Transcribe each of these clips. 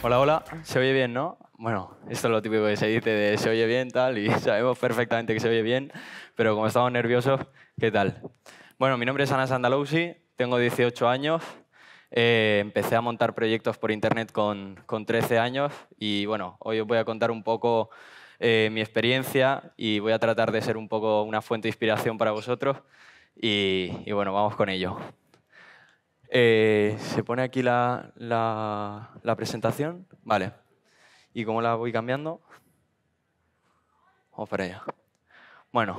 Hola, hola. ¿Se oye bien, no? Bueno, esto es lo típico que se dice de se oye bien, tal, y sabemos perfectamente que se oye bien, pero como estamos nerviosos, ¿qué tal? Bueno, mi nombre es Ana Sandalousi, tengo 18 años, eh, empecé a montar proyectos por internet con, 13 años y bueno, hoy os voy a contar un poco eh, mi experiencia y voy a tratar de ser un poco una fuente de inspiración para vosotros y bueno, vamos con ello. Eh, se pone aquí la, presentación. Vale. ¿Y cómo la voy cambiando? Vamos para allá. Bueno.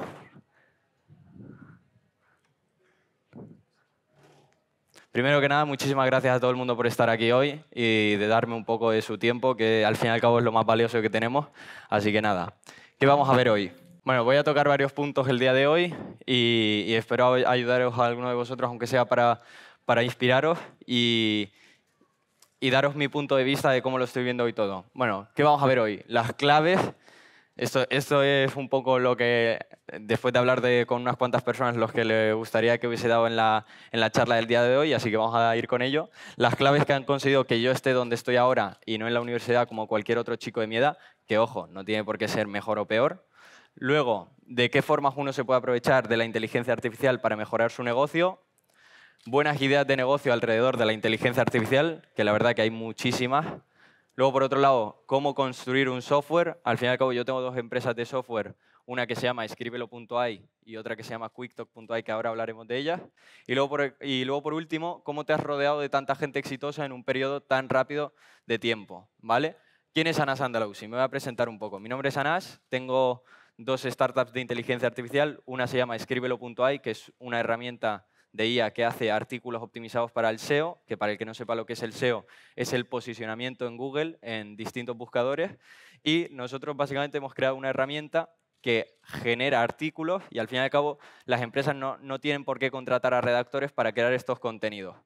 Primero que nada, muchísimas gracias a todo el mundo por estar aquí hoy y de darme un poco de su tiempo, que al fin y al cabo es lo más valioso que tenemos. Así que nada, ¿qué vamos a ver hoy? Bueno, voy a tocar varios puntos el día de hoy y, y espero ayudaros a alguno de vosotros, aunque sea para para inspiraros y, daros mi punto de vista de cómo lo estoy viendo hoy todo. Bueno, ¿qué vamos a ver hoy? Las claves. Esto, es un poco lo que, después de hablar de, con unas cuantas personas, los que le gustaría que hubiese dado en la, en la charla del día de hoy, así que vamos a ir con ello. Las claves que han conseguido que yo esté donde estoy ahora y no en la universidad como cualquier otro chico de mi edad, que ojo, no tiene por qué ser mejor o peor. Luego, de qué formas uno se puede aprovechar de la inteligencia artificial para mejorar su negocio buenas ideas de negocio alrededor de la inteligencia artificial, que la verdad que hay muchísimas. Luego, por otro lado, cómo construir un software. Al fin y al cabo, yo tengo dos empresas de software, una que se llama Escribelo.ai y otra que se llama quicktalk.ai, que ahora hablaremos de ella. Y luego, por, y luego, por último, cómo te has rodeado de tanta gente exitosa en un periodo tan rápido de tiempo. ¿vale? ¿Quién es Anas Andalousi? Me voy a presentar un poco. Mi nombre es Anas, tengo dos startups de inteligencia artificial. Una se llama Escribelo.ai, que es una herramienta de IA que hace artículos optimizados para el SEO, que para el que no sepa lo que es el SEO, es el posicionamiento en Google en distintos buscadores. Y nosotros básicamente hemos creado una herramienta que genera artículos y al fin y al cabo las empresas no, tienen por qué contratar a redactores para crear estos contenidos.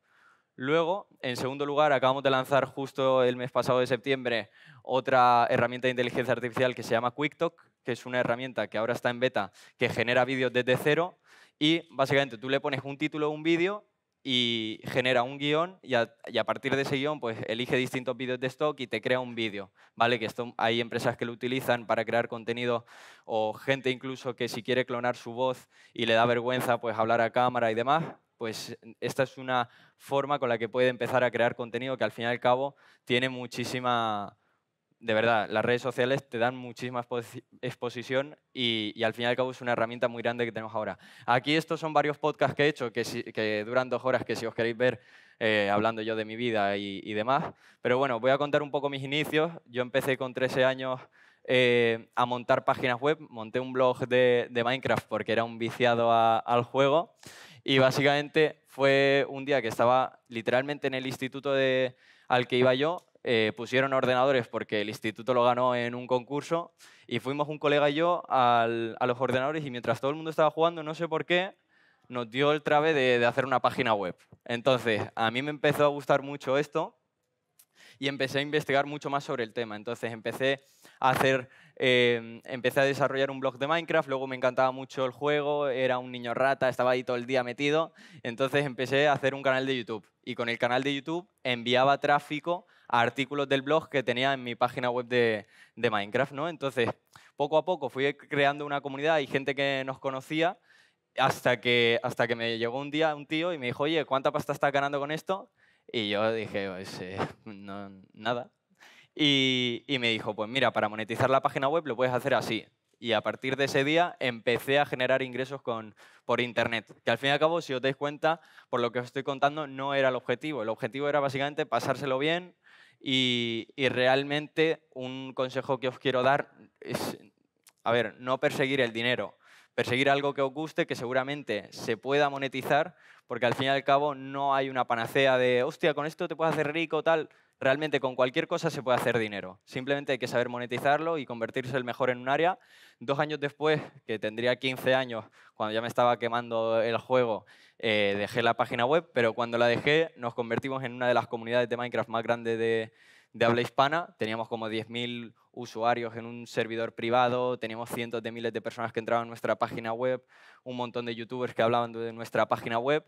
Luego, en segundo lugar, acabamos de lanzar justo el mes pasado de septiembre otra herramienta de inteligencia artificial que se llama QuickTalk, que es una herramienta que ahora está en beta, que genera vídeos desde cero y básicamente tú le pones un título a un vídeo y genera un guión y a, partir de ese guión pues elige distintos vídeos de stock y te crea un vídeo, ¿vale? Que esto hay empresas que lo utilizan para crear contenido o gente incluso que si quiere clonar su voz y le da vergüenza pues hablar a cámara y demás, pues esta es una forma con la que puede empezar a crear contenido que al fin y al cabo tiene muchísima de verdad, las redes sociales te dan muchísima exposición y, al fin y al cabo es una herramienta muy grande que tenemos ahora. Aquí estos son varios podcasts que he hecho que, duran dos horas, que si os queréis ver eh, hablando yo de mi vida y, demás. Pero bueno, voy a contar un poco mis inicios. Yo empecé con 13 años eh, a montar páginas web, monté un blog de, Minecraft porque era un viciado al juego y básicamente fue un día que estaba literalmente en el instituto de, al que iba yo eh, pusieron ordenadores porque el instituto lo ganó en un concurso y fuimos un colega y yo a los ordenadores y mientras todo el mundo estaba jugando, no sé por qué, nos dio el trave de, hacer una página web. Entonces, a mí me empezó a gustar mucho esto y empecé a investigar mucho más sobre el tema. Entonces empecé a hacer, eh, empecé a desarrollar un blog de Minecraft, luego me encantaba mucho el juego, era un niño rata, estaba ahí todo el día metido. Entonces empecé a hacer un canal de YouTube y con el canal de YouTube enviaba tráfico artículos del blog que tenía en mi página web de, Minecraft, ¿no? Entonces, poco a poco fui creando una comunidad y gente que nos conocía hasta que, hasta que me llegó un día un tío y me dijo, oye, ¿cuánta pasta estás ganando con esto? Y yo dije, pues eh, no, nada. Y, y me dijo, pues mira, para monetizar la página web lo puedes hacer así y a partir de ese día empecé a generar ingresos con, por Internet. Que al fin y al cabo, si os dais cuenta, por lo que os estoy contando, no era el objetivo. El objetivo era básicamente pasárselo bien, y, realmente un consejo que os quiero dar es, a ver, no perseguir el dinero, perseguir algo que os guste, que seguramente se pueda monetizar, porque al fin y al cabo no hay una panacea de, hostia, con esto te puedes hacer rico, tal realmente con cualquier cosa se puede hacer dinero. Simplemente hay que saber monetizarlo y convertirse el mejor en un área. Dos años después, que tendría 15 años, cuando ya me estaba quemando el juego, eh, dejé la página web, pero cuando la dejé nos convertimos en una de las comunidades de Minecraft más grandes de, de habla hispana. Teníamos como 10.000 usuarios en un servidor privado, teníamos cientos de miles de personas que entraban en nuestra página web, un montón de youtubers que hablaban de nuestra página web.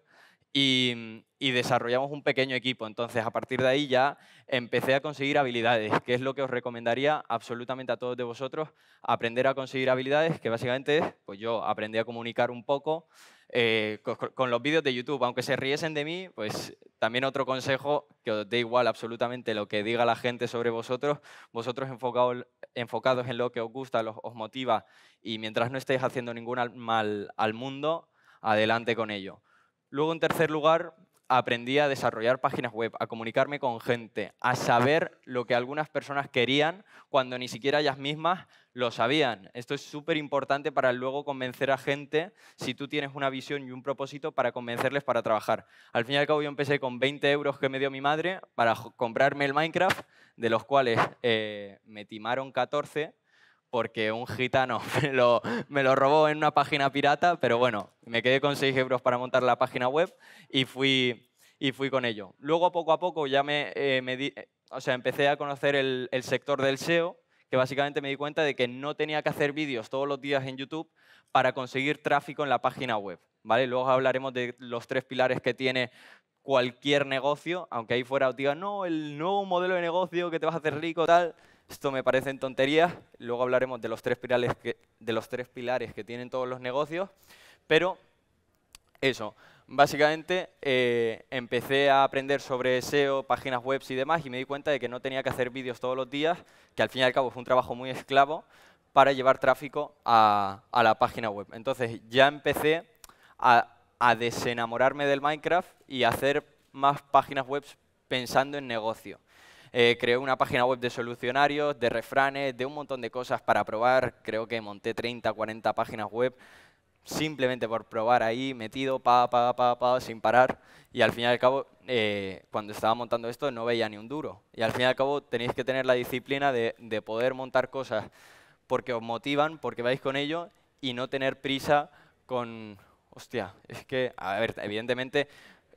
Mm, y, desarrollamos un pequeño equipo. Entonces, a partir de ahí ya empecé a conseguir habilidades, que es lo que os recomendaría absolutamente a todos de vosotros, aprender a conseguir habilidades, que básicamente pues yo aprendí a comunicar un poco eh, con, los vídeos de YouTube. Aunque se riesen de mí, pues también otro consejo, que os dé igual absolutamente lo que diga la gente sobre vosotros, vosotros enfocados en lo que os gusta, los, os motiva, y mientras no estéis haciendo ningún mal al mundo, adelante con ello. Luego, en tercer lugar, aprendí a desarrollar páginas web, a comunicarme con gente, a saber lo que algunas personas querían cuando ni siquiera ellas mismas lo sabían. Esto es súper importante para luego convencer a gente si tú tienes una visión y un propósito para convencerles para trabajar. Al fin y al cabo yo empecé con 20 euros que me dio mi madre para comprarme el Minecraft, de los cuales eh, me timaron 14 porque un gitano me lo, robó en una página pirata, pero bueno, me quedé con 6 euros para montar la página web y fui, y fui con ello. Luego, poco a poco, ya me, eh, o sea, empecé a conocer el, sector del SEO, que básicamente me di cuenta de que no tenía que hacer vídeos todos los días en YouTube para conseguir tráfico en la página web. ¿vale? Luego hablaremos de los tres pilares que tiene cualquier negocio, aunque ahí fuera os digan, no, el nuevo modelo de negocio que te vas a hacer rico, tal. Esto me en tonterías, luego hablaremos de los tres pilares que, de los tres pilares que tienen todos los negocios, pero eso, básicamente eh, empecé a aprender sobre SEO, páginas web y demás y me di cuenta de que no tenía que hacer vídeos todos los días, que al fin y al cabo fue un trabajo muy esclavo para llevar tráfico a, la página web. Entonces ya empecé a, a desenamorarme del Minecraft y a hacer más páginas web pensando en negocio. Eh, creé una página web de solucionarios, de refranes, de un montón de cosas para probar. Creo que monté 30, 40 páginas web simplemente por probar ahí, metido, pa, pa, pa, pa, sin parar. Y al fin y al cabo, eh, cuando estaba montando esto, no veía ni un duro. Y al fin y al cabo, tenéis que tener la disciplina de, de poder montar cosas porque os motivan, porque vais con ello y no tener prisa con, hostia, es que, a ver, evidentemente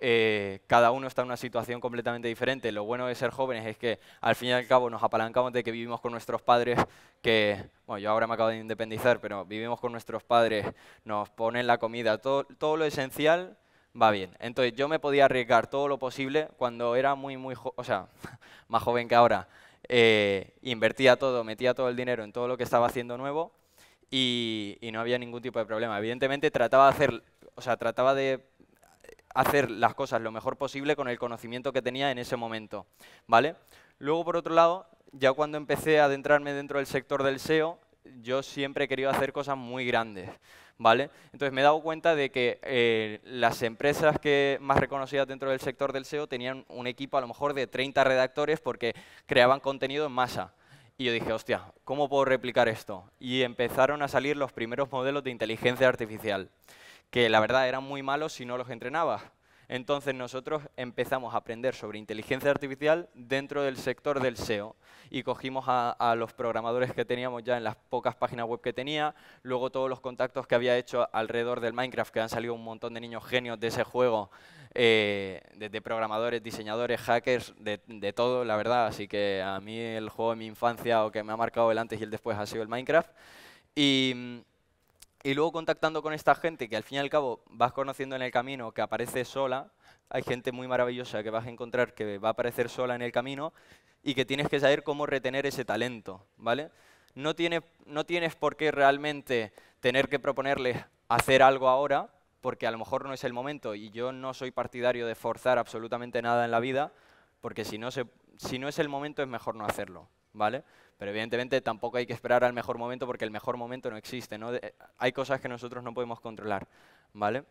eh, cada uno está en una situación completamente diferente. Lo bueno de ser jóvenes es que al fin y al cabo nos apalancamos de que vivimos con nuestros padres, que, bueno, yo ahora me acabo de independizar, pero vivimos con nuestros padres, nos ponen la comida, todo, todo lo esencial va bien. Entonces yo me podía arriesgar todo lo posible cuando era muy, muy, o sea, más joven que ahora. Eh, invertía todo, metía todo el dinero en todo lo que estaba haciendo nuevo y no había ningún tipo de problema. Evidentemente trataba de hacer, o sea, trataba de hacer las cosas lo mejor posible con el conocimiento que tenía en ese momento. ¿vale? Luego, por otro lado, ya cuando empecé a adentrarme dentro del sector del SEO, yo siempre he querido hacer cosas muy grandes. ¿vale? Entonces me he dado cuenta de que eh, las empresas que más reconocidas dentro del sector del SEO tenían un equipo a lo mejor de 30 redactores porque creaban contenido en masa. Y yo dije, hostia, ¿cómo puedo replicar esto? Y empezaron a salir los primeros modelos de inteligencia artificial que la verdad eran muy malos si no los entrenaba. Entonces nosotros empezamos a aprender sobre inteligencia artificial dentro del sector del SEO y cogimos a, los programadores que teníamos ya en las pocas páginas web que tenía, luego todos los contactos que había hecho alrededor del Minecraft, que han salido un montón de niños genios de ese juego, eh, de programadores, diseñadores, hackers, de, de todo, la verdad. Así que a mí el juego de mi infancia o que me ha marcado el antes y el después ha sido el Minecraft. Y y luego contactando con esta gente que al fin y al cabo vas conociendo en el camino, que aparece sola, hay gente muy maravillosa que vas a encontrar que va a aparecer sola en el camino y que tienes que saber cómo retener ese talento, ¿vale? No, tienes por qué realmente tener que proponerles hacer algo ahora, porque a lo mejor no es el momento y yo no soy partidario de forzar absolutamente nada en la vida, porque si no, si no es el momento es mejor no hacerlo, ¿vale? Pero evidentemente tampoco hay que esperar al mejor momento porque el mejor momento no existe. hay cosas que nosotros no podemos controlar. ¿vale?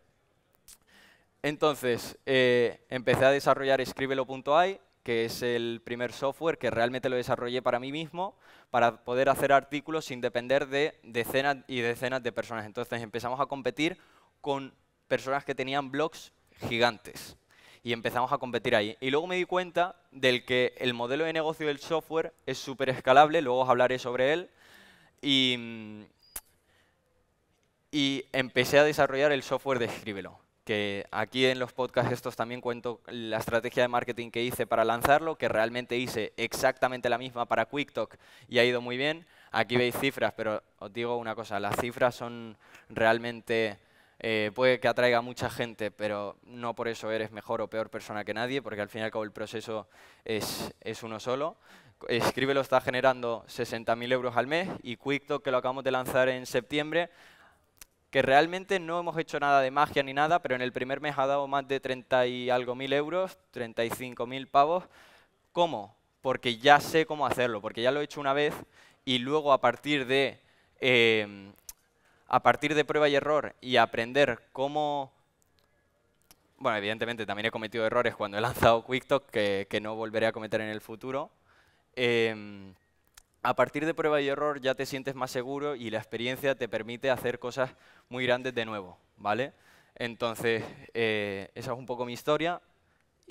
Entonces, eh, empecé a desarrollar Escribelo.ai, que es el primer software que realmente lo desarrollé para mí mismo, para poder hacer artículos sin depender de decenas y decenas de personas. Entonces empezamos a competir con personas que tenían blogs gigantes y empezamos a competir ahí. Y luego me di cuenta del que el modelo de negocio del software es súper escalable, luego os hablaré sobre él, y, empecé a desarrollar el software de Escríbelo que aquí en los podcasts estos también cuento la estrategia de marketing que hice para lanzarlo, que realmente hice exactamente la misma para QuickTalk y ha ido muy bien. Aquí veis cifras, pero os digo una cosa, las cifras son realmente eh, puede que atraiga a mucha gente, pero no por eso eres mejor o peor persona que nadie, porque al fin y al cabo el proceso es, es uno solo. Escríbelo está generando 60.000 euros al mes y QuickTalk, que lo acabamos de lanzar en septiembre, que realmente no hemos hecho nada de magia ni nada, pero en el primer mes ha dado más de 30 y algo mil euros, 35 mil pavos. ¿Cómo? Porque ya sé cómo hacerlo, porque ya lo he hecho una vez y luego a partir de eh, a partir de prueba y error y aprender cómo... Bueno, evidentemente también he cometido errores cuando he lanzado QuickTalk que, no volveré a cometer en el futuro. Em, a partir de prueba y error ya te sientes más seguro y la experiencia te permite hacer cosas muy grandes de nuevo, ¿vale? Entonces, eh, esa es un poco mi historia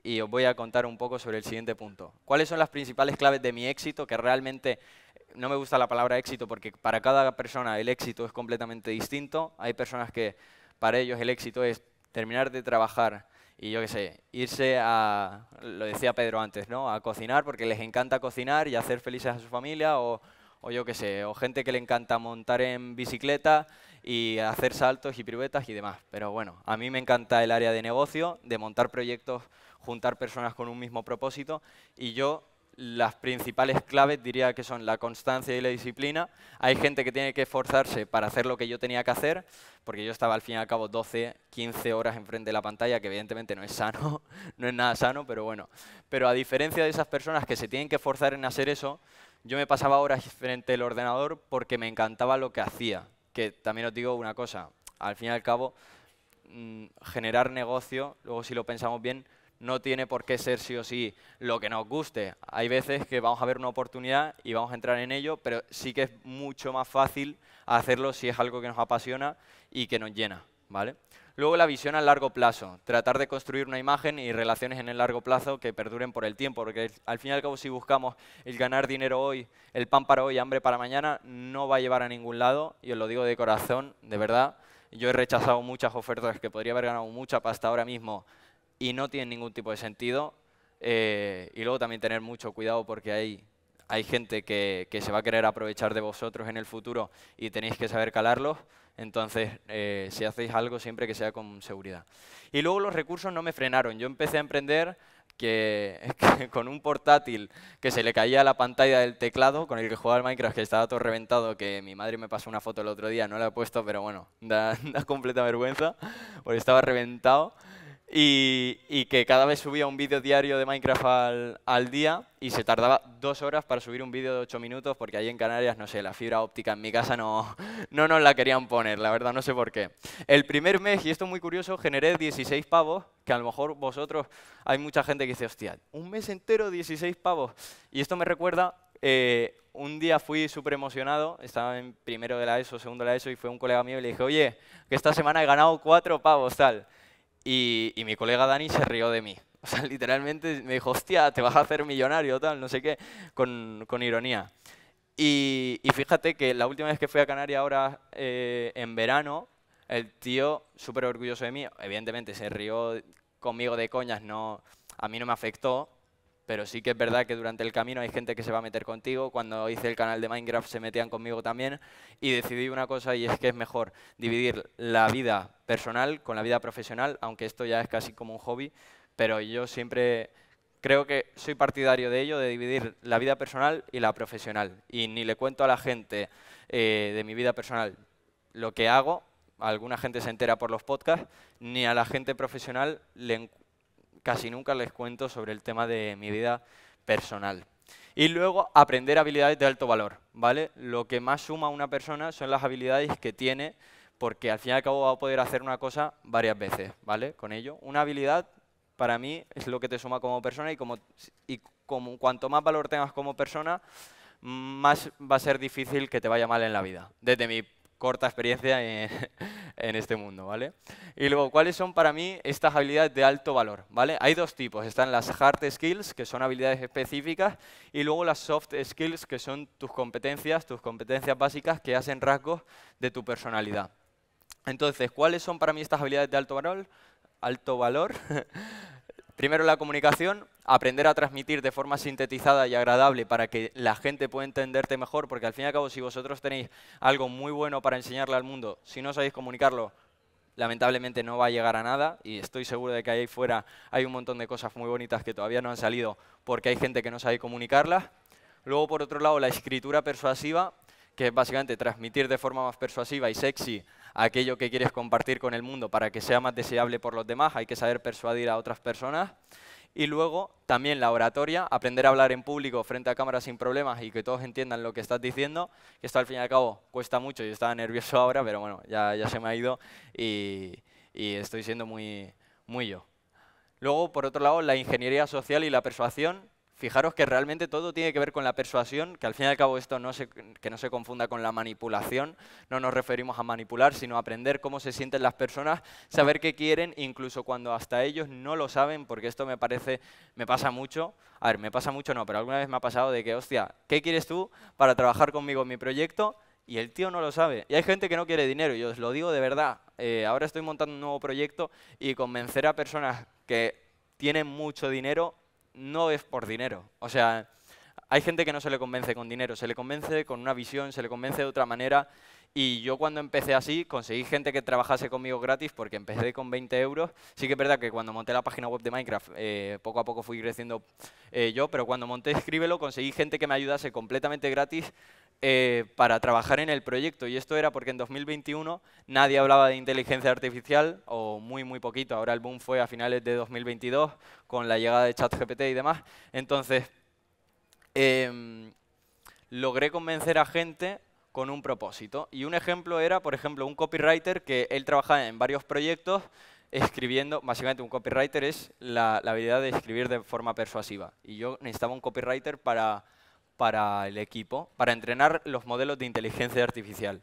y os voy a contar un poco sobre el siguiente punto. ¿Cuáles son las principales claves de mi éxito? Que realmente eh, no me gusta la palabra éxito porque para cada persona el éxito es completamente distinto. Hay personas que para ellos el éxito es terminar de trabajar y yo qué sé, irse a, lo decía Pedro antes, ¿no? A cocinar porque les encanta cocinar y hacer felices a su familia o, o yo qué sé, o gente que le encanta montar en bicicleta y hacer saltos y piruetas y demás. Pero bueno, a mí me encanta el área de negocio, de montar proyectos juntar personas con un mismo propósito y yo las principales claves diría que son la constancia y la disciplina. Hay gente que tiene que esforzarse para hacer lo que yo tenía que hacer, porque yo estaba al fin y al cabo 12, 15 horas enfrente de la pantalla, que evidentemente no es sano, no es nada sano, pero bueno. Pero a diferencia de esas personas que se tienen que esforzar en hacer eso, yo me pasaba horas frente al ordenador porque me encantaba lo que hacía. Que también os digo una cosa, al fin y al cabo, mm, generar negocio, luego si lo pensamos bien, no tiene por qué ser sí o sí lo que nos guste. Hay veces que vamos a ver una oportunidad y vamos a entrar en ello, pero sí que es mucho más fácil hacerlo si es algo que nos apasiona y que nos llena. ¿vale? Luego la visión a largo plazo, tratar de construir una imagen y relaciones en el largo plazo que perduren por el tiempo, porque al final como si buscamos el ganar dinero hoy, el pan para hoy, hambre para mañana, no va a llevar a ningún lado, y os lo digo de corazón, de verdad, yo he rechazado muchas ofertas que podría haber ganado mucha pasta ahora mismo y no tiene ningún tipo de sentido. Eh, y luego también tener mucho cuidado porque hay, hay gente que, que, se va a querer aprovechar de vosotros en el futuro y tenéis que saber calarlos. Entonces, eh, si hacéis algo, siempre que sea con seguridad. Y luego los recursos no me frenaron. Yo empecé a emprender que, con un portátil que se le caía la pantalla del teclado, con el que jugaba al Minecraft, que estaba todo reventado, que mi madre me pasó una foto el otro día, no la he puesto, pero bueno, da, da completa vergüenza, porque estaba reventado. Y, que cada vez subía un vídeo diario de Minecraft al, día y se tardaba dos horas para subir un vídeo de ocho minutos porque ahí en Canarias, no sé, la fibra óptica en mi casa no, no nos la querían poner, la verdad, no sé por qué. El primer mes, y esto es muy curioso, generé 16 pavos, que a lo mejor vosotros, hay mucha gente que dice, hostia, un mes entero 16 pavos. Y esto me recuerda eh, un día fui súper emocionado, estaba en primero de la ESO, segundo de la ESO, y fue un colega mío y le dije, oye, que esta semana he ganado cuatro pavos, tal. Y, mi colega Dani se rió de mí. O sea, literalmente me dijo, hostia, te vas a hacer millonario, tal, no sé qué, con, con ironía. Y, fíjate que la última vez que fui a Canarias ahora eh, en verano, el tío, súper orgulloso de mí, evidentemente se rió conmigo de coñas, no, a mí no me afectó, pero sí que es verdad que durante el camino hay gente que se va a meter contigo. Cuando hice el canal de Minecraft se metían conmigo también. Y decidí una cosa y es que es mejor dividir la vida personal con la vida profesional, aunque esto ya es casi como un hobby. Pero yo siempre creo que soy partidario de ello, de dividir la vida personal y la profesional. Y ni le cuento a la gente eh, de mi vida personal lo que hago, alguna gente se entera por los podcasts, ni a la gente profesional le, casi nunca les cuento sobre el tema de mi vida personal. Y luego aprender habilidades de alto valor, ¿vale? Lo que más suma a una persona son las habilidades que tiene, porque al fin y al cabo va a poder hacer una cosa varias veces, ¿vale? Con ello, una habilidad para mí es lo que te suma como persona y como, y como cuanto más valor tengas como persona, más va a ser difícil que te vaya mal en la vida, desde mi corta experiencia en, este mundo, ¿vale? Y luego, ¿cuáles son para mí estas habilidades de alto valor, ¿vale? Hay dos tipos, están las hard skills, que son habilidades específicas, y luego las soft skills, que son tus competencias, tus competencias básicas que hacen rasgos de tu personalidad. Entonces, ¿cuáles son para mí estas habilidades de alto valor? Alto valor. Primero la comunicación, aprender a transmitir de forma sintetizada y agradable para que la gente pueda entenderte mejor, porque al fin y al cabo si vosotros tenéis algo muy bueno para enseñarle al mundo, si no sabéis comunicarlo, lamentablemente no va a llegar a nada y estoy seguro de que ahí fuera hay un montón de cosas muy bonitas que todavía no han salido porque hay gente que no sabe comunicarlas. Luego, por otro lado, la escritura persuasiva, que es básicamente transmitir de forma más persuasiva y sexy aquello que quieres compartir con el mundo para que sea más deseable por los demás, hay que saber persuadir a otras personas. Y luego también la oratoria, aprender a hablar en público frente a cámaras sin problemas y que todos entiendan lo que estás diciendo, que esto al fin y al cabo cuesta mucho, yo estaba nervioso ahora, pero bueno, ya, ya se me ha ido y, y estoy siendo muy, muy yo. Luego, por otro lado, la ingeniería social y la persuasión, Fijaros que realmente todo tiene que ver con la persuasión, que al fin y al cabo esto no se, que no se confunda con la manipulación, no nos referimos a manipular, sino a aprender cómo se sienten las personas, saber qué quieren, incluso cuando hasta ellos no lo saben, porque esto me parece, me pasa mucho, a ver, me pasa mucho no, pero alguna vez me ha pasado de que, hostia, ¿qué quieres tú para trabajar conmigo en mi proyecto? Y el tío no lo sabe. Y hay gente que no quiere dinero, y os lo digo de verdad. Eh, ahora estoy montando un nuevo proyecto y convencer a personas que tienen mucho dinero no es por dinero. O sea, hay gente que no se le convence con dinero, se le convence con una visión, se le convence de otra manera y yo cuando empecé así, conseguí gente que trabajase conmigo gratis porque empecé con 20 euros. Sí que es verdad que cuando monté la página web de Minecraft, eh, poco a poco fui creciendo eh, yo, pero cuando monté Escríbelo, conseguí gente que me ayudase completamente gratis eh, para trabajar en el proyecto. Y esto era porque en 2021 nadie hablaba de inteligencia artificial, o muy, muy poquito. Ahora el boom fue a finales de 2022, con la llegada de ChatGPT y demás. Entonces, em, logré convencer a gente con un propósito. Y un ejemplo era, por ejemplo, un copywriter que él trabajaba en varios proyectos escribiendo, básicamente un copywriter es la, habilidad de escribir de forma persuasiva. Y yo necesitaba un copywriter para, para el equipo, para entrenar los modelos de inteligencia artificial.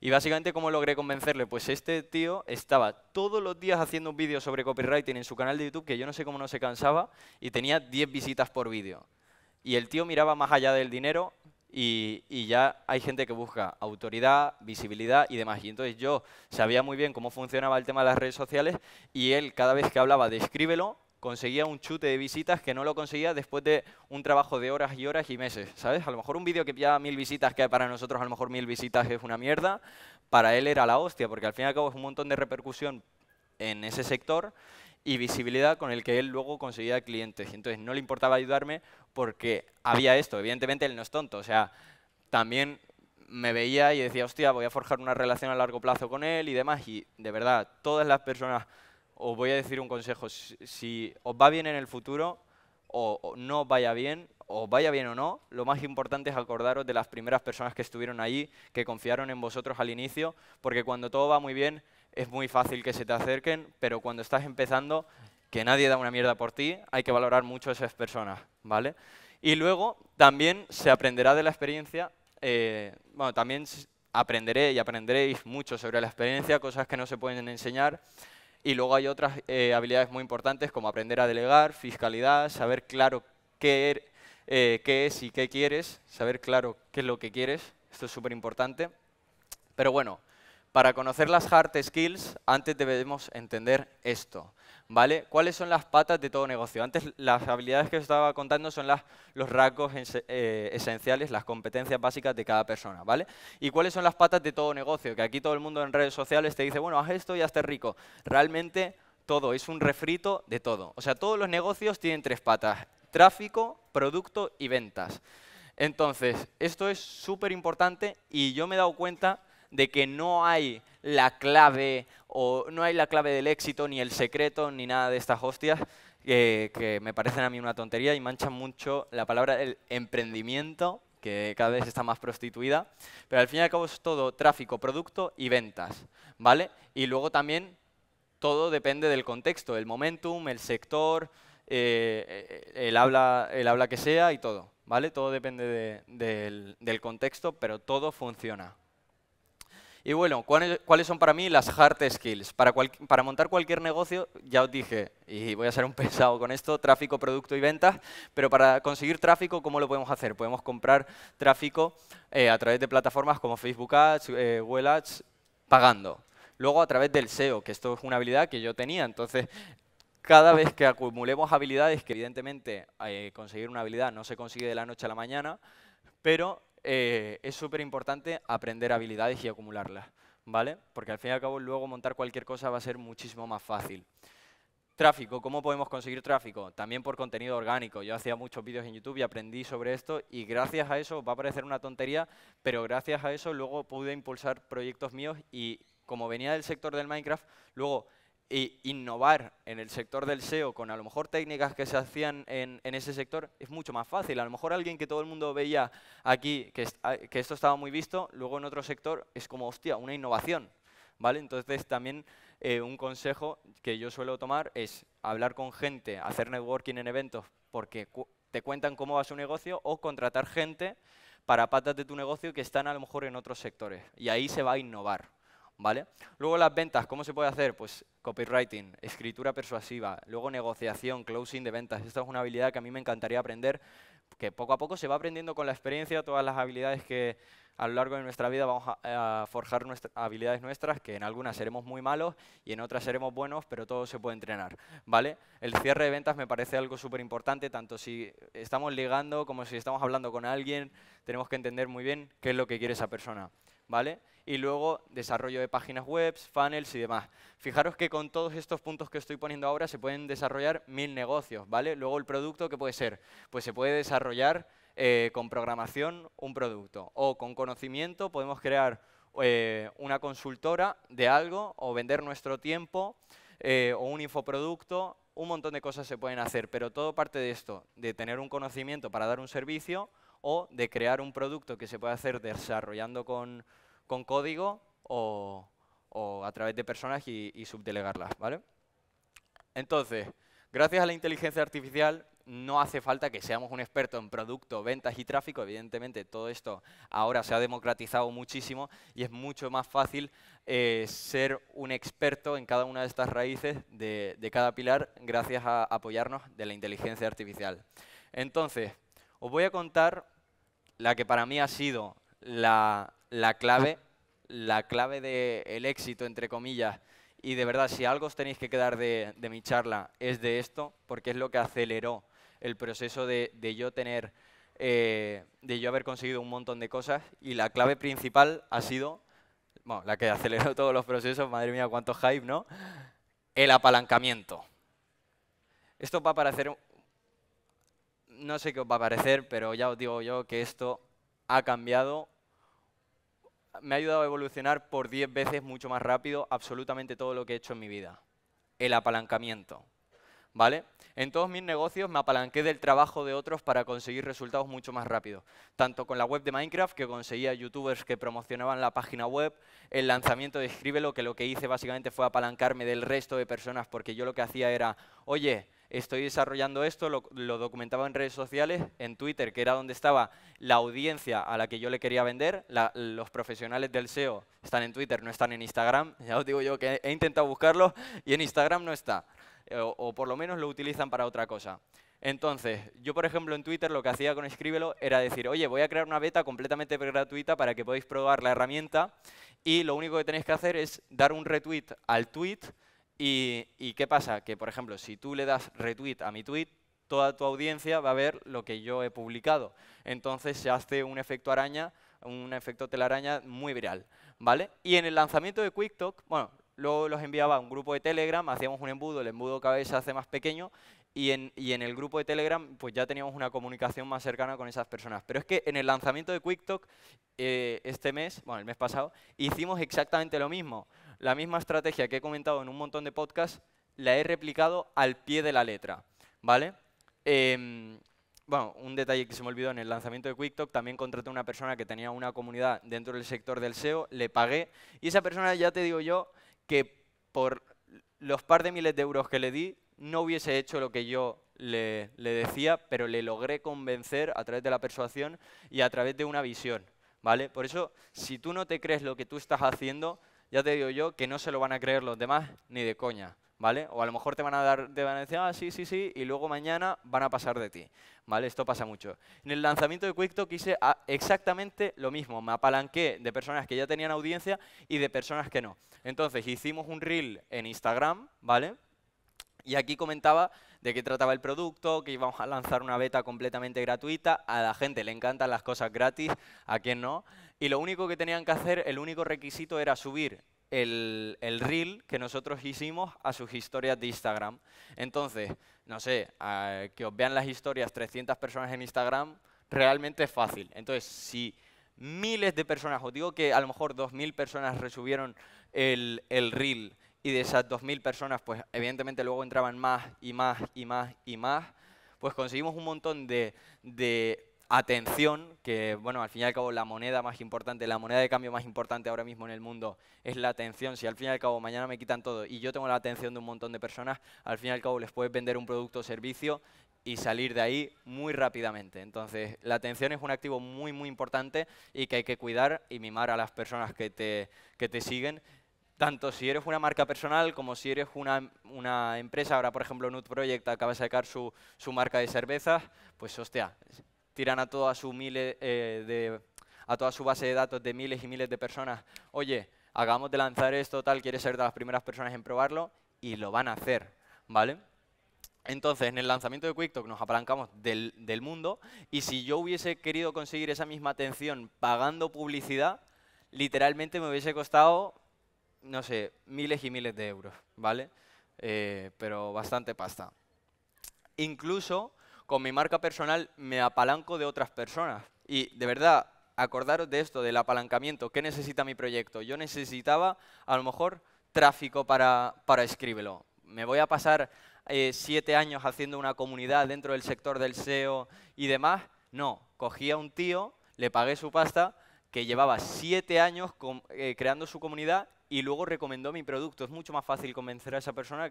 Y básicamente, ¿cómo logré convencerle? Pues este tío estaba todos los días haciendo un vídeo sobre copywriting en su canal de YouTube, que yo no sé cómo no se cansaba, y tenía 10 visitas por vídeo. Y el tío miraba más allá del dinero, y, ya hay gente que busca autoridad, visibilidad y demás. Y entonces yo sabía muy bien cómo funcionaba el tema de las redes sociales y él cada vez que hablaba de escríbelo, conseguía un chute de visitas que no lo conseguía después de un trabajo de horas y horas y meses, ¿sabes? A lo mejor un vídeo que pilla mil visitas, que para nosotros a lo mejor mil visitas es una mierda, para él era la hostia, porque al fin y al cabo es un montón de repercusión en ese sector y visibilidad con el que él luego conseguía clientes. Y entonces no le importaba ayudarme porque había esto. Evidentemente él no es tonto, o sea, también me veía y decía, hostia, voy a forjar una relación a largo plazo con él y demás. Y de verdad, todas las personas, os voy a decir un consejo, si, os va bien en el futuro o, no vaya bien, o vaya bien o no, lo más importante es acordaros de las primeras personas que estuvieron allí, que confiaron en vosotros al inicio, porque cuando todo va muy bien, es muy fácil que se te acerquen, pero cuando estás empezando, que nadie da una mierda por ti, hay que valorar mucho a esas personas, ¿vale? Y luego también se aprenderá de la experiencia, eh, bueno, también aprenderé y aprenderéis mucho sobre la experiencia, cosas que no se pueden enseñar, y luego hay otras eh, habilidades muy importantes como aprender a delegar, fiscalidad, saber claro qué, er, eh, qué es y qué quieres, saber claro qué es lo que quieres, esto es súper importante. Pero bueno, para conocer las hard skills, antes debemos entender esto. ¿Vale? ¿Cuáles son las patas de todo negocio? Antes las habilidades que os estaba contando son los rasgos eh, esenciales, las competencias básicas de cada persona, ¿vale? ¿Y cuáles son las patas de todo negocio? Que aquí todo el mundo en redes sociales te dice, bueno, haz esto y hazte rico. Realmente todo, es un refrito de todo. O sea, todos los negocios tienen tres patas, tráfico, producto y ventas. Entonces, esto es súper importante y yo me he dado cuenta de que no hay la clave o no hay la clave del éxito ni el secreto ni nada de estas hostias que, me parecen a mí una tontería y manchan mucho la palabra el emprendimiento que cada vez está más prostituida, pero al fin y al cabo es todo tráfico, producto y ventas, ¿vale? Y luego también todo depende del contexto, el momentum, el sector, eh, el, habla, el habla que sea y todo, ¿vale? Todo depende del contexto, pero todo funciona. Y bueno, ¿cuáles son para mí las hard skills? Para, para montar cualquier negocio, ya os dije, y voy a ser un pesado con esto, tráfico, producto y ventas, pero para conseguir tráfico, ¿cómo lo podemos hacer? Podemos comprar tráfico eh, a través de plataformas como Facebook Ads, eh, Google Ads, pagando. Luego a través del SEO, que esto es una habilidad que yo tenía, entonces cada vez que acumulemos habilidades, que evidentemente eh, conseguir una habilidad no se consigue de la noche a la mañana, pero eh, es súper importante aprender habilidades y acumularlas, ¿vale? Porque al fin y al cabo luego montar cualquier cosa va a ser muchísimo más fácil. Tráfico, ¿cómo podemos conseguir tráfico? También por contenido orgánico. Yo hacía muchos vídeos en YouTube y aprendí sobre esto y gracias a eso, va a parecer una tontería, pero gracias a eso luego pude impulsar proyectos míos y como venía del sector del Minecraft, luego y innovar en el sector del SEO con a lo mejor técnicas que se hacían en, ese sector es mucho más fácil. A lo mejor alguien que todo el mundo veía aquí que, ah, que esto estaba muy visto, luego en otro sector es como, hostia, una innovación. ¿Vale? Entonces también eh, un consejo que yo suelo tomar es hablar con gente, hacer networking en eventos porque te cuentan cómo va su negocio o contratar gente para patas de tu negocio que están a lo mejor en otros sectores y ahí se va a innovar. ¿vale? Luego las ventas, ¿cómo se puede hacer? Pues copywriting, escritura persuasiva, luego negociación, closing de ventas. Esta es una habilidad que a mí me encantaría aprender, que poco a poco se va aprendiendo con la experiencia, todas las habilidades que a lo largo de nuestra vida vamos a, forjar habilidades nuestras, que en algunas seremos muy malos y en otras seremos buenos, pero todo se puede entrenar, ¿vale? El cierre de ventas me parece algo súper importante, tanto si estamos ligando como si estamos hablando con alguien, tenemos que entender muy bien qué es lo que quiere esa persona, ¿vale? y luego desarrollo de páginas web, funnels y demás. Fijaros que con todos estos puntos que estoy poniendo ahora se pueden desarrollar mil negocios, ¿vale? Luego el producto, ¿qué puede ser? Pues se puede desarrollar eh, con programación un producto o con conocimiento podemos crear eh, una consultora de algo o vender nuestro tiempo eh, o un infoproducto. Un montón de cosas se pueden hacer, pero todo parte de esto, de tener un conocimiento para dar un servicio o de crear un producto que se puede hacer desarrollando con, con código o, a través de personas y, subdelegarlas, ¿vale? Entonces, gracias a la inteligencia artificial no hace falta que seamos un experto en producto, ventas y tráfico. Evidentemente, todo esto ahora se ha democratizado muchísimo y es mucho más fácil eh, ser un experto en cada una de estas raíces de cada pilar gracias a apoyarnos de la inteligencia artificial. Entonces, os voy a contar la que para mí ha sido la, la clave, ah. la clave del éxito, entre comillas, y de verdad, si algo os tenéis que quedar de, mi charla, es de esto, porque es lo que aceleró el proceso de, yo tener, eh, de yo haber conseguido un montón de cosas. Y la clave principal ha sido, bueno, la que aceleró todos los procesos, madre mía, cuánto hype, ¿no? El apalancamiento. Esto va a parecer, no sé qué os va a parecer, pero ya os digo yo que esto ha cambiado me ha ayudado a evolucionar por 10 veces mucho más rápido absolutamente todo lo que he hecho en mi vida. El apalancamiento. ¿Vale? En todos mis negocios me apalanqué del trabajo de otros para conseguir resultados mucho más rápido, tanto con la web de Minecraft, que conseguía youtubers que promocionaban la página web, el lanzamiento de Escríbelo, que lo que hice básicamente fue apalancarme del resto de personas, porque yo lo que hacía era, oye, estoy desarrollando esto, lo, documentaba en redes sociales, en Twitter, que era donde estaba la audiencia a la que yo le quería vender. los profesionales del SEO están en Twitter, no están en Instagram. Ya os digo yo que he intentado buscarlo y en Instagram no está. Eh, o, o por lo menos lo utilizan para otra cosa. Entonces, yo por ejemplo en Twitter lo que hacía con Escríbelo era decir, oye, voy a crear una beta completamente gratuita para que podáis probar la herramienta y lo único que tenéis que hacer es dar un retweet al tweet y, qué pasa? Que, por ejemplo, si tú le das retweet a mi tweet, toda tu audiencia va a ver lo que yo he publicado. Entonces se hace un efecto araña, un efecto telaraña muy viral. ¿vale? Y en el lanzamiento de QuickTalk, bueno, luego los enviaba a un grupo de Telegram, hacíamos un embudo, el embudo cada vez se hace más pequeño y en, el grupo de Telegram pues ya teníamos una comunicación más cercana con esas personas. Pero es que en el lanzamiento de QuickTalk eh, este mes, bueno, el mes pasado, hicimos exactamente lo mismo la misma estrategia que he comentado en un montón de podcasts, la he replicado al pie de la letra, ¿vale? Em, bueno, un detalle que se me olvidó en el lanzamiento de QuickTalk, también contraté a una persona que tenía una comunidad dentro del sector del SEO, le pagué, y esa persona, ya te digo yo, que por los par de miles de euros que le di, no hubiese hecho lo que yo le, le, decía, pero le logré convencer a través de la persuasión y a través de una visión. ¿vale? Por eso, si tú no te crees lo que tú estás haciendo, ya te digo yo que no se lo van a creer los demás ni de coña. ¿Vale? O a lo mejor te van a dar, te van decir, ah, sí, sí, sí, y luego mañana van a pasar de ti, ¿vale? Esto pasa mucho. En el lanzamiento de QuickTalk hice ah, exactamente lo mismo, me apalanqué de personas que ya tenían audiencia y de personas que no. Entonces hicimos un reel en Instagram, ¿vale? Y aquí comentaba de qué trataba el producto, que íbamos a lanzar una beta completamente gratuita. A la gente le encantan las cosas gratis, a quién no. Y lo único que tenían que hacer, el único requisito era subir el, el, reel que nosotros hicimos a sus historias de Instagram. Entonces, no sé, que os vean las historias 300 personas en Instagram, realmente es fácil. Entonces, si miles de personas, os digo que a lo mejor 2.000 personas resubieron el, el reel y de esas 2.000 personas, pues evidentemente luego entraban más y más y más y más, pues conseguimos un montón de, de, atención, que bueno, al fin y al cabo la moneda más importante, la moneda de cambio más importante ahora mismo en el mundo es la atención. Si al fin y al cabo mañana me quitan todo y yo tengo la atención de un montón de personas, al fin y al cabo les puedes vender un producto o servicio y salir de ahí muy rápidamente. Entonces, la atención es un activo muy, muy importante y que hay que cuidar y mimar a las personas que te, que te siguen tanto si eres una marca personal como si eres una, empresa, ahora por ejemplo Nut Project acaba de sacar su, marca de cervezas, pues hostia, tiran a toda su miles, eh, a toda su base de datos de miles y miles de personas, oye, hagamos de lanzar esto, tal, quieres ser de las primeras personas en probarlo, y lo van a hacer, ¿vale? Entonces, en el lanzamiento de QuickTalk nos apalancamos del, del mundo y si yo hubiese querido conseguir esa misma atención pagando publicidad, literalmente me hubiese costado no sé, miles y miles de euros, ¿vale? Eh, pero bastante pasta. Incluso con mi marca personal me apalanco de otras personas. Y de verdad, acordaros de esto, del apalancamiento. ¿Qué necesita mi proyecto? Yo necesitaba, a lo mejor, tráfico para, para escríbelo. Me voy a pasar eh, siete años haciendo una comunidad dentro del sector del SEO y demás. No, cogí a un tío, le pagué su pasta, que llevaba siete años eh, creando su comunidad y luego recomendó mi producto. Es mucho más fácil convencer a esa persona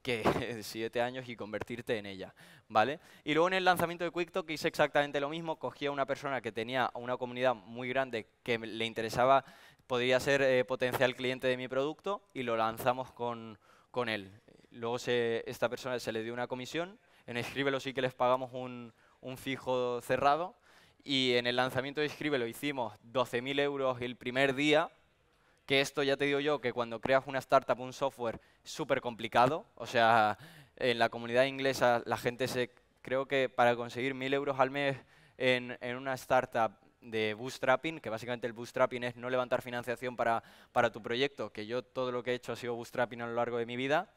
que siete años y convertirte en ella, ¿vale? Y luego en el lanzamiento de QuickTalk hice exactamente lo mismo. Cogí a una persona que tenía una comunidad muy grande que le interesaba, podría ser eh, potencial cliente de mi producto y lo lanzamos con, con él. Luego se, esta persona se le dio una comisión. En Escríbelo sí que les pagamos un, un fijo cerrado. Y en el lanzamiento de Escríbelo hicimos 12.000 euros el primer día que esto ya te digo yo, que cuando creas una startup, un software súper complicado, o sea, en la comunidad inglesa la gente se, creo que para conseguir mil euros al mes en, una startup de bootstrapping, que básicamente el bootstrapping es no levantar financiación para, tu proyecto, que yo todo lo que he hecho ha sido bootstrapping a lo largo de mi vida,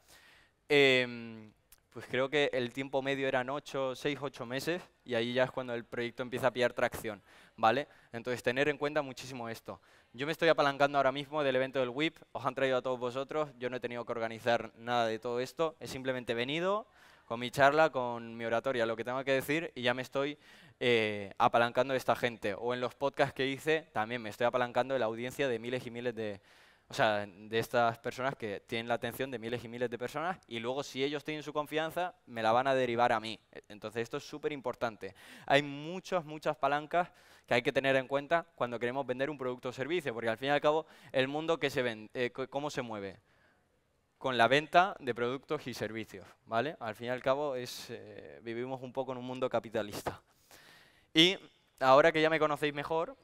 em, pues creo que el tiempo medio eran ocho, 6, ocho meses y ahí ya es cuando el proyecto empieza a pillar tracción, ¿vale? Entonces, tener en cuenta muchísimo esto. Yo me estoy apalancando ahora mismo del evento del WIP, os han traído a todos vosotros, yo no he tenido que organizar nada de todo esto, he simplemente venido con mi charla, con mi oratoria, lo que tengo que decir y ya me estoy eh, apalancando de esta gente. O en los podcasts que hice, también me estoy apalancando de la audiencia de miles y miles de, o sea, de estas personas que tienen la atención de miles y miles de personas y luego si ellos tienen su confianza, me la van a derivar a mí. Entonces esto es súper importante. Hay muchas, muchas palancas que hay que tener en cuenta cuando queremos vender un producto o servicio, porque al fin y al cabo, el mundo que se vende, eh, ¿cómo se mueve? Con la venta de productos y servicios, ¿vale? Al fin y al cabo es, eh, vivimos un poco en un mundo capitalista. Y ahora que ya me conocéis mejor,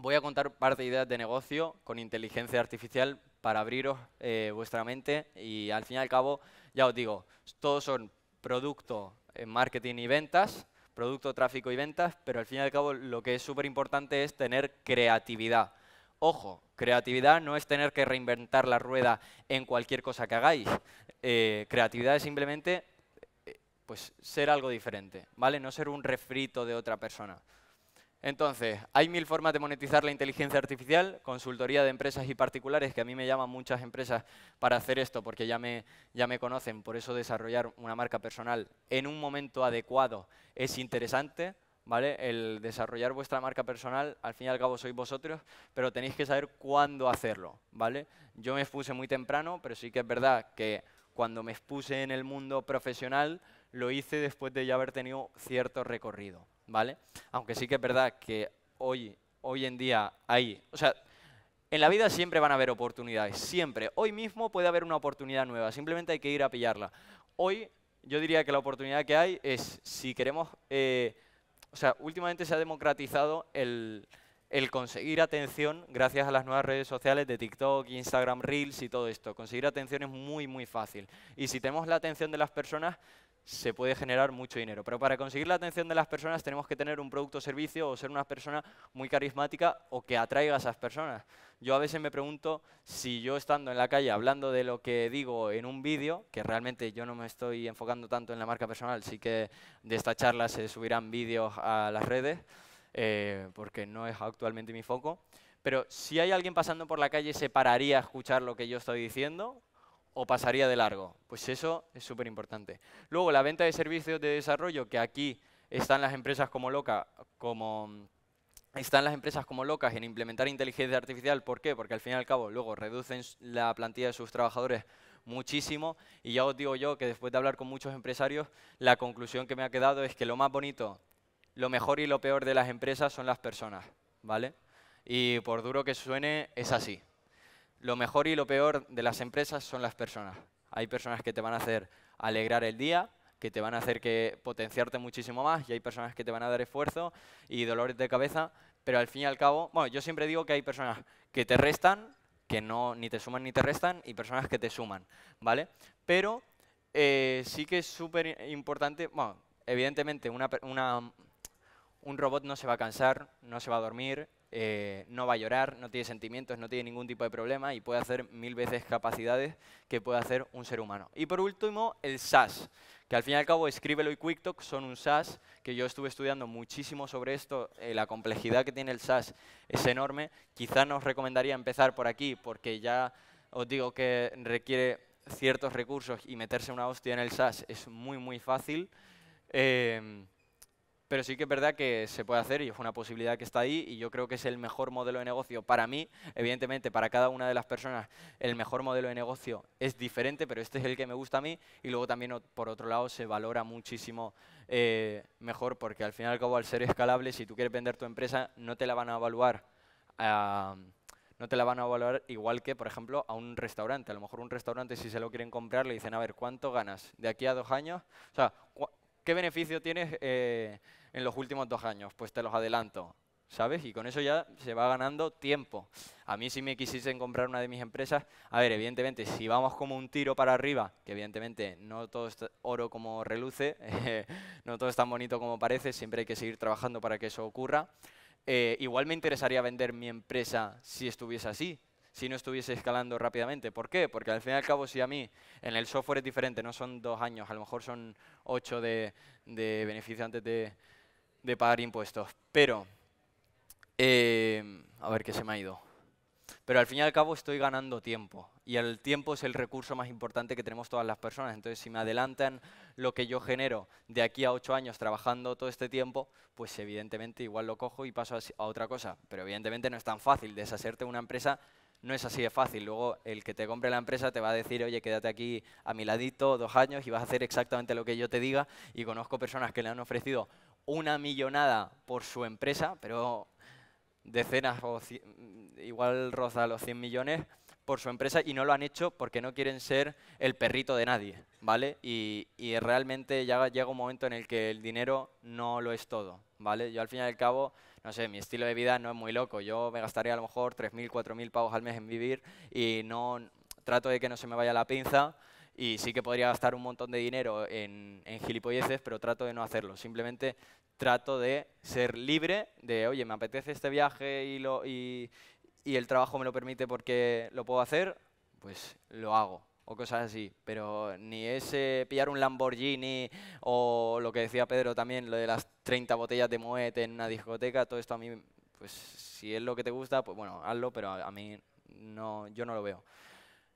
voy a contar parte de ideas de negocio con inteligencia artificial para abriros eh, vuestra mente y al fin y al cabo, ya os digo, todos son producto, en eh, marketing y ventas, producto, tráfico y ventas, pero al fin y al cabo lo que es súper importante es tener creatividad. Ojo, creatividad no es tener que reinventar la rueda en cualquier cosa que hagáis. Eh, creatividad es simplemente pues, ser algo diferente, ¿vale? No ser un refrito de otra persona. Entonces, hay mil formas de monetizar la inteligencia artificial, consultoría de empresas y particulares, que a mí me llaman muchas empresas para hacer esto, porque ya me, ya me conocen, por eso desarrollar una marca personal en un momento adecuado es interesante, ¿vale? El desarrollar vuestra marca personal, al fin y al cabo sois vosotros, pero tenéis que saber cuándo hacerlo, ¿vale? Yo me expuse muy temprano, pero sí que es verdad que cuando me expuse en el mundo profesional, lo hice después de ya haber tenido cierto recorrido, ¿vale? Aunque sí que es verdad que hoy, hoy en día hay, o sea, en la vida siempre van a haber oportunidades, siempre. Hoy mismo puede haber una oportunidad nueva, simplemente hay que ir a pillarla. Hoy yo diría que la oportunidad que hay es, si queremos, eh, o sea, últimamente se ha democratizado el, el conseguir atención gracias a las nuevas redes sociales de TikTok, Instagram Reels y todo esto. Conseguir atención es muy, muy fácil. Y si tenemos la atención de las personas, se puede generar mucho dinero. Pero para conseguir la atención de las personas tenemos que tener un producto o servicio o ser una persona muy carismática o que atraiga a esas personas. Yo a veces me pregunto si yo estando en la calle hablando de lo que digo en un vídeo, que realmente yo no me estoy enfocando tanto en la marca personal, sí que de esta charla se subirán vídeos a las redes, eh, porque no es actualmente mi foco, pero si hay alguien pasando por la calle, ¿se pararía a escuchar lo que yo estoy diciendo? o pasaría de largo. Pues eso es súper importante. Luego, la venta de servicios de desarrollo, que aquí están las empresas como loca, como están las empresas como locas en implementar inteligencia artificial. ¿Por qué? Porque al fin y al cabo luego reducen la plantilla de sus trabajadores muchísimo y ya os digo yo que después de hablar con muchos empresarios, la conclusión que me ha quedado es que lo más bonito, lo mejor y lo peor de las empresas son las personas, ¿vale? Y por duro que suene, es así lo mejor y lo peor de las empresas son las personas. Hay personas que te van a hacer alegrar el día, que te van a hacer que potenciarte muchísimo más y hay personas que te van a dar esfuerzo y dolores de cabeza, pero al fin y al cabo, bueno, yo siempre digo que hay personas que te restan, que no ni te suman ni te restan y personas que te suman, ¿vale? Pero eh, sí que es súper importante, bueno, evidentemente un robot no se va a cansar, no se va a dormir, eh, no va a llorar, no tiene sentimientos, no tiene ningún tipo de problema y puede hacer mil veces capacidades que puede hacer un ser humano. Y por último, el SAS, que al fin y al cabo Escríbelo y QuickTalk son un SAS, que yo estuve estudiando muchísimo sobre esto, eh, la complejidad que tiene el SAS es enorme. Quizás nos recomendaría empezar por aquí, porque ya os digo que requiere ciertos recursos y meterse una hostia en el SAS es muy, muy fácil. Eh, pero sí que es verdad que se puede hacer y es una posibilidad que está ahí y yo creo que es el mejor modelo de negocio para mí. Evidentemente, para cada una de las personas el mejor modelo de negocio es diferente, pero este es el que me gusta a mí y luego también, por otro lado, se valora muchísimo eh, mejor porque al final y al cabo, al ser escalable, si tú quieres vender tu empresa, no te la van a evaluar. no te la van a igual que, por ejemplo, a un restaurante. A lo mejor un restaurante, si se lo quieren comprar, le dicen, a ver, ¿cuánto ganas de aquí a dos años? ¿Qué beneficio tienes eh, en los últimos dos años? Pues te los adelanto. ¿Sabes? Y con eso ya se va ganando tiempo. A mí si me quisiesen comprar una de mis empresas, a ver, evidentemente, si vamos como un tiro para arriba, que evidentemente no todo es este oro como reluce, no todo es tan bonito como parece, siempre hay que seguir trabajando para que eso ocurra, eh, igual me interesaría vender mi empresa si estuviese así, si no estuviese escalando rápidamente. ¿Por qué? Porque al fin y al cabo, si a mí en el software es diferente, no son dos años, a lo mejor son ocho de, de beneficio antes de, pagar impuestos. Pero, eh, a ver qué se me ha ido. Pero al fin y al cabo estoy ganando tiempo y el tiempo es el recurso más importante que tenemos todas las personas. Entonces, si me adelantan lo que yo genero de aquí a ocho años trabajando todo este tiempo, pues evidentemente igual lo cojo y paso a otra cosa. Pero evidentemente no es tan fácil deshacerte de una empresa no es así de fácil. Luego el que te compre la empresa te va a decir, oye, quédate aquí a mi ladito dos años y vas a hacer exactamente lo que yo te diga. Y conozco personas que le han ofrecido una millonada por su empresa, pero decenas o igual roza los 100 millones por su empresa y no lo han hecho porque no quieren ser el perrito de nadie, ¿vale? Y, y realmente ya llega un momento en el que el dinero no lo es todo, ¿vale? Yo al fin y al cabo, no sé, mi estilo de vida no es muy loco. Yo me gastaría a lo mejor 3.000, 4.000 pavos al mes en vivir y no trato de que no se me vaya la pinza y sí que podría gastar un montón de dinero en, en gilipolleces, pero trato de no hacerlo. Simplemente trato de ser libre de, oye, me apetece este viaje y, lo, y, y el trabajo me lo permite porque lo puedo hacer, pues lo hago o cosas así, pero ni ese pillar un Lamborghini o lo que decía Pedro también, lo de las 30 botellas de muete en una discoteca, todo esto a mí, pues si es lo que te gusta, pues bueno, hazlo, pero a, mí no, yo no lo veo.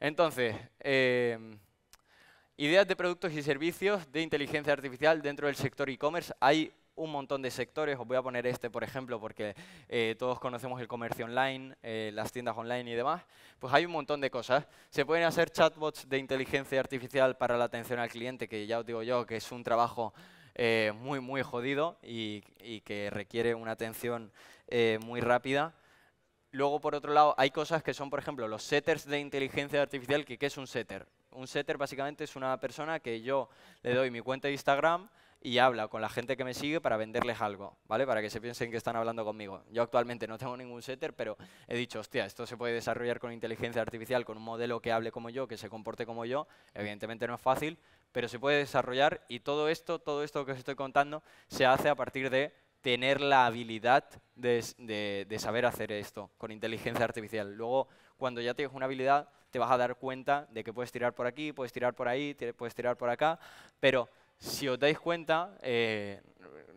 Entonces, em, ideas de productos y servicios de inteligencia artificial dentro del sector e-commerce. Hay un montón de sectores. Os voy a poner este, por ejemplo, porque eh, todos conocemos el comercio online, eh, las tiendas online y demás. Pues hay un montón de cosas. Se pueden hacer chatbots de inteligencia artificial para la atención al cliente, que ya os digo yo que es un trabajo eh, muy, muy jodido y, que requiere una atención muy rápida. Luego, por otro lado, hay cosas que son, por ejemplo, los setters de inteligencia artificial, que ¿qué es un setter? Un setter básicamente es una persona que yo le doy mi cuenta de Instagram, y habla con la gente que me sigue para venderles algo, ¿vale? Para que se piensen que están hablando conmigo. Yo actualmente no tengo ningún setter, pero he dicho, hostia, esto se puede desarrollar con inteligencia artificial, con un modelo que hable como yo, que se comporte como yo. Evidentemente no es fácil, pero se puede desarrollar y todo esto, todo esto que os estoy contando, se hace a partir de tener la habilidad de, de, de saber hacer esto con inteligencia artificial. Luego, cuando ya tienes una habilidad, te vas a dar cuenta de que puedes tirar por aquí, puedes tirar por ahí, puedes tirar por acá, pero si os dais cuenta, eh,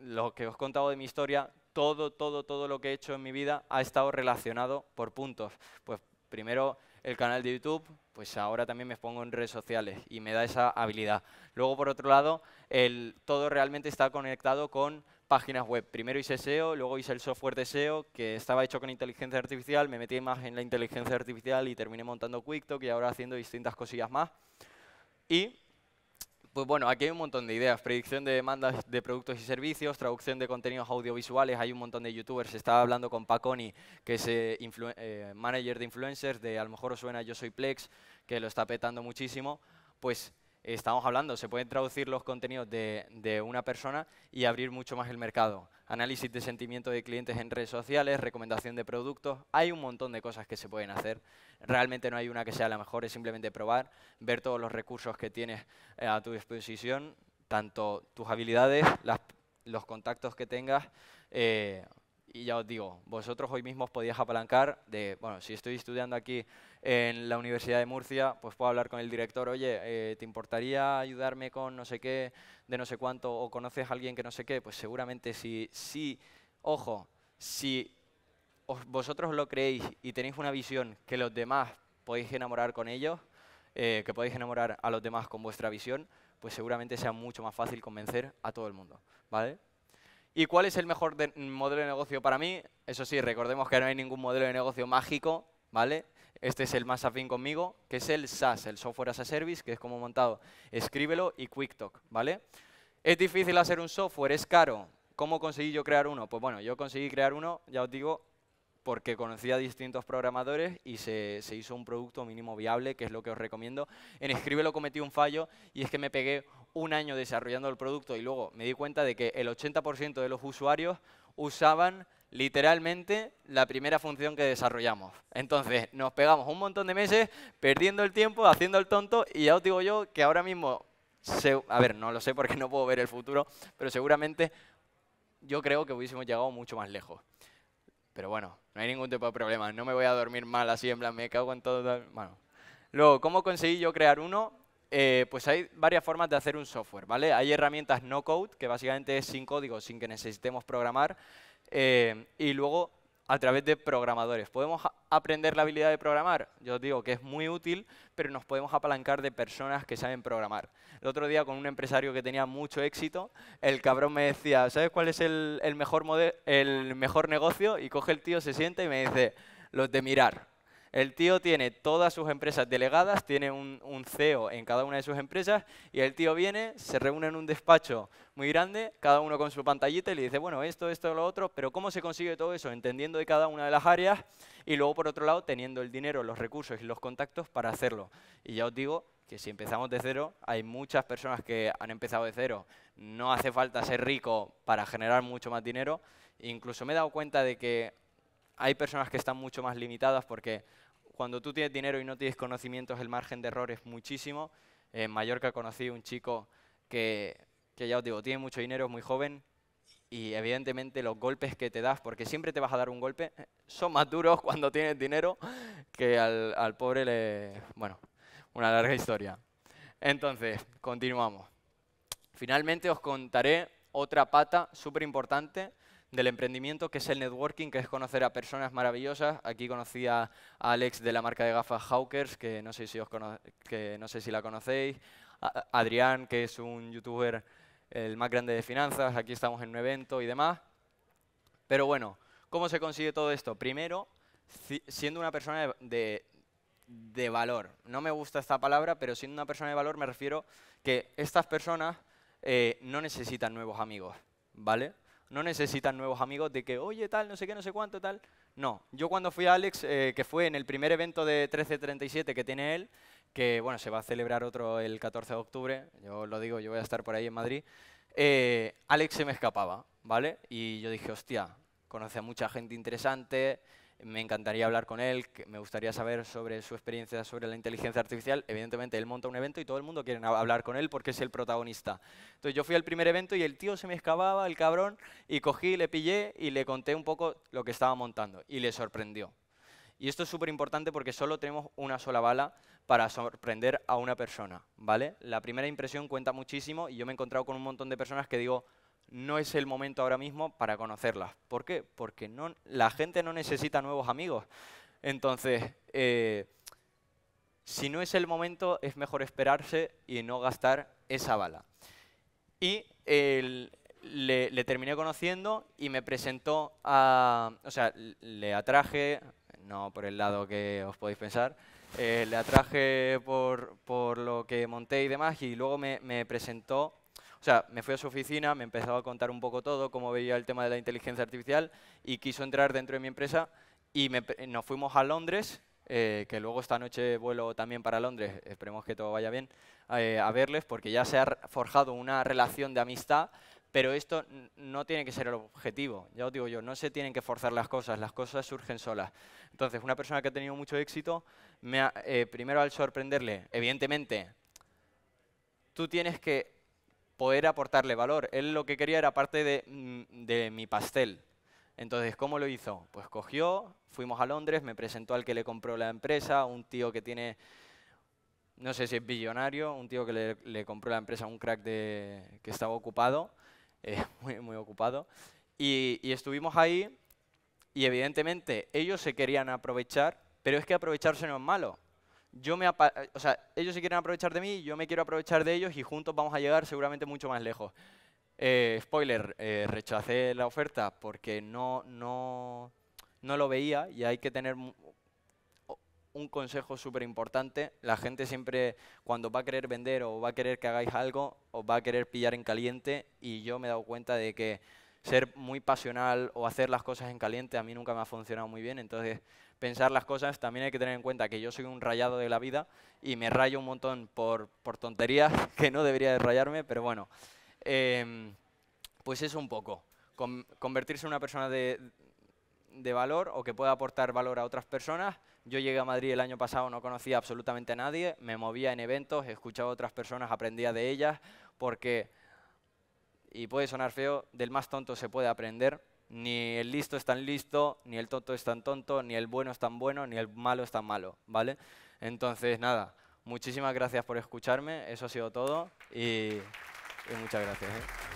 lo que os he contado de mi historia, todo, todo, todo lo que he hecho en mi vida ha estado relacionado por puntos. Pues primero el canal de YouTube, pues ahora también me pongo en redes sociales y me da esa habilidad. Luego, por otro lado, el, todo realmente está conectado con páginas web. Primero hice SEO, luego hice el software de SEO, que estaba hecho con inteligencia artificial, me metí más en la inteligencia artificial y terminé montando QuickTalk y ahora haciendo distintas cosillas más. Y pues bueno, aquí hay un montón de ideas. Predicción de demandas de productos y servicios, traducción de contenidos audiovisuales. Hay un montón de youtubers. Estaba hablando con Paconi, que es eh, eh, manager de influencers, de a lo mejor os suena Yo Soy Plex, que lo está petando muchísimo. Pues estamos hablando, se pueden traducir los contenidos de, una persona y abrir mucho más el mercado. Análisis de sentimiento de clientes en redes sociales, recomendación de productos, hay un montón de cosas que se pueden hacer. Realmente no hay una que sea la mejor, es simplemente probar, ver todos los recursos que tienes eh, a tu disposición, tanto tus habilidades, los contactos que tengas. Eh, y ya os digo, vosotros hoy mismo os podíais apalancar de, bueno, si estoy estudiando aquí en la Universidad de Murcia, pues puedo hablar con el director, oye, eh, ¿te importaría ayudarme con no sé qué, de no sé cuánto, o conoces a alguien que no sé qué? Pues seguramente sí. ojo, si vosotros lo creéis y tenéis una visión que los demás podéis enamorar con ellos, eh, que podéis enamorar a los demás con vuestra visión, pues seguramente sea mucho más fácil convencer a todo el mundo, ¿vale? ¿Y cuál es el mejor modelo de negocio para mí? Eso sí, recordemos que no hay ningún modelo de negocio mágico, ¿vale? Este es el más afín conmigo, que es el SaaS, el Software as a Service, que es como montado. Escríbelo y QuickTalk, ¿vale? Es difícil hacer un software, es caro. ¿Cómo conseguí yo crear uno? Pues bueno, yo conseguí crear uno, ya os digo, porque conocía a distintos programadores y se, se, hizo un producto mínimo viable, que es lo que os recomiendo. En Escríbelo cometí un fallo y es que me pegué un año desarrollando el producto y luego me di cuenta de que el 80% de los usuarios usaban literalmente la primera función que desarrollamos. Entonces, nos pegamos un montón de meses perdiendo el tiempo, haciendo el tonto, y ya os digo yo que ahora mismo, a ver, no lo sé porque no puedo ver el futuro, pero seguramente yo creo que hubiésemos llegado mucho más lejos. Pero bueno, no hay ningún tipo de problema, no me voy a dormir mal así, en plan, me cago en todo. Bueno. Luego, ¿cómo conseguí yo crear uno? Eh, pues hay varias formas de hacer un software, ¿vale? Hay herramientas no code, que básicamente es sin código, sin que necesitemos programar, eh, y luego a través de programadores. ¿Podemos aprender la habilidad de programar? Yo digo que es muy útil, pero nos podemos apalancar de personas que saben programar. El otro día con un empresario que tenía mucho éxito, el cabrón me decía, ¿sabes cuál es el, mejor, el mejor negocio? Y coge el tío, se siente y me dice, los de mirar. El tío tiene todas sus empresas delegadas, tiene un, CEO en cada una de sus empresas y el tío viene, se reúne en un despacho muy grande, cada uno con su pantallita y le dice, bueno, esto, esto, lo otro, pero ¿cómo se consigue todo eso? Entendiendo de cada una de las áreas y luego, por otro lado, teniendo el dinero, los recursos y los contactos para hacerlo. Y ya os digo que si empezamos de cero, hay muchas personas que han empezado de cero. No hace falta ser rico para generar mucho más dinero. Incluso me he dado cuenta de que hay personas que están mucho más limitadas porque cuando tú tienes dinero y no tienes conocimientos, el margen de error es muchísimo. En Mallorca conocí un chico que, que ya os digo, tiene mucho dinero, es muy joven, y evidentemente los golpes que te das, porque siempre te vas a dar un golpe, son más duros cuando tienes dinero que al, al pobre le... Bueno, una larga historia. Entonces, continuamos. Finalmente os contaré otra pata súper importante del emprendimiento, que es el networking, que es conocer a personas maravillosas. Aquí conocí a Alex de la marca de gafas Hawkers, que no sé si, os que no sé si la conocéis. Adrián, que es un youtuber el más grande de finanzas. Aquí estamos en un evento y demás. Pero bueno, ¿cómo se consigue todo esto? Primero, siendo una persona de, de valor. No me gusta esta palabra, pero siendo una persona de valor me refiero que estas personas eh, no necesitan nuevos amigos, ¿vale? no necesitan nuevos amigos de que, oye, tal, no sé qué, no sé cuánto, tal. No, yo cuando fui a Alex, eh, que fue en el primer evento de 1337 que tiene él, que bueno, se va a celebrar otro el 14 de octubre, yo lo digo, yo voy a estar por ahí en Madrid, eh, Alex se me escapaba, ¿vale? Y yo dije, hostia, conoce a mucha gente interesante, me encantaría hablar con él, me gustaría saber sobre su experiencia sobre la inteligencia artificial. Evidentemente, él monta un evento y todo el mundo quiere hablar con él porque es el protagonista. Entonces yo fui al primer evento y el tío se me excavaba, el cabrón, y cogí, le pillé y le conté un poco lo que estaba montando y le sorprendió. Y esto es súper importante porque solo tenemos una sola bala para sorprender a una persona, ¿vale? La primera impresión cuenta muchísimo y yo me he encontrado con un montón de personas que digo, no es el momento ahora mismo para conocerlas. ¿Por qué? Porque la gente no necesita nuevos amigos. Entonces, eh, si no es el momento, es mejor esperarse y no gastar esa bala. Y le, terminé conociendo y me presentó a... O sea, le atraje, no por el lado que os podéis pensar, eh, le atraje por, por, lo que monté y demás y luego me presentó o sea, me fui a su oficina, me empezaba a contar un poco todo, cómo veía el tema de la inteligencia artificial y quiso entrar dentro de mi empresa y nos fuimos a Londres, eh, que luego esta noche vuelo también para Londres, esperemos que todo vaya bien, eh, a verles porque ya se ha forjado una relación de amistad pero esto no tiene que ser el objetivo, ya os digo yo, no se tienen que forzar las cosas, las cosas surgen solas. Entonces, una persona que ha tenido mucho éxito, eh, primero al sorprenderle, evidentemente, tú tienes que poder aportarle valor. Él lo que quería era parte mm, de, mi pastel. Entonces, ¿cómo lo hizo? Pues cogió, fuimos a Londres, me presentó al que le compró la empresa, un tío que tiene, no sé si es billonario, un tío que le, compró la empresa, un crack de, que estaba ocupado, eh, muy, ocupado. Y, y estuvimos ahí y evidentemente ellos se querían aprovechar, pero es que aprovecharse no es malo yo me eh, o sea, ellos se quieren aprovechar de mí, yo me quiero aprovechar de ellos y juntos vamos a llegar seguramente mucho más lejos. Eh, spoiler, eh, rechacé la oferta porque no, no, no lo veía y hay que tener un consejo súper importante. La gente siempre, cuando va a querer vender o va a querer que hagáis algo, os va a querer pillar en caliente y yo me he dado cuenta de que ser muy pasional o hacer las cosas en caliente a mí nunca me ha funcionado muy bien. Entonces, pensar las cosas, también hay que tener en cuenta que yo soy un rayado de la vida y me rayo un montón por, tonterías que no debería de rayarme, pero bueno, em, pues eso un poco, convertirse en una persona de, de valor o que pueda aportar valor a otras personas. Yo llegué a Madrid el año pasado, no conocía absolutamente a nadie, me movía en eventos, escuchaba a otras personas, aprendía de ellas, porque, y puede sonar feo, del más tonto se puede aprender ni el listo es tan listo, ni el tonto es tan tonto, ni el bueno es tan bueno, ni el malo es tan malo, ¿vale? Entonces, nada, muchísimas gracias por escucharme, eso ha sido todo y, muchas gracias. ¿eh?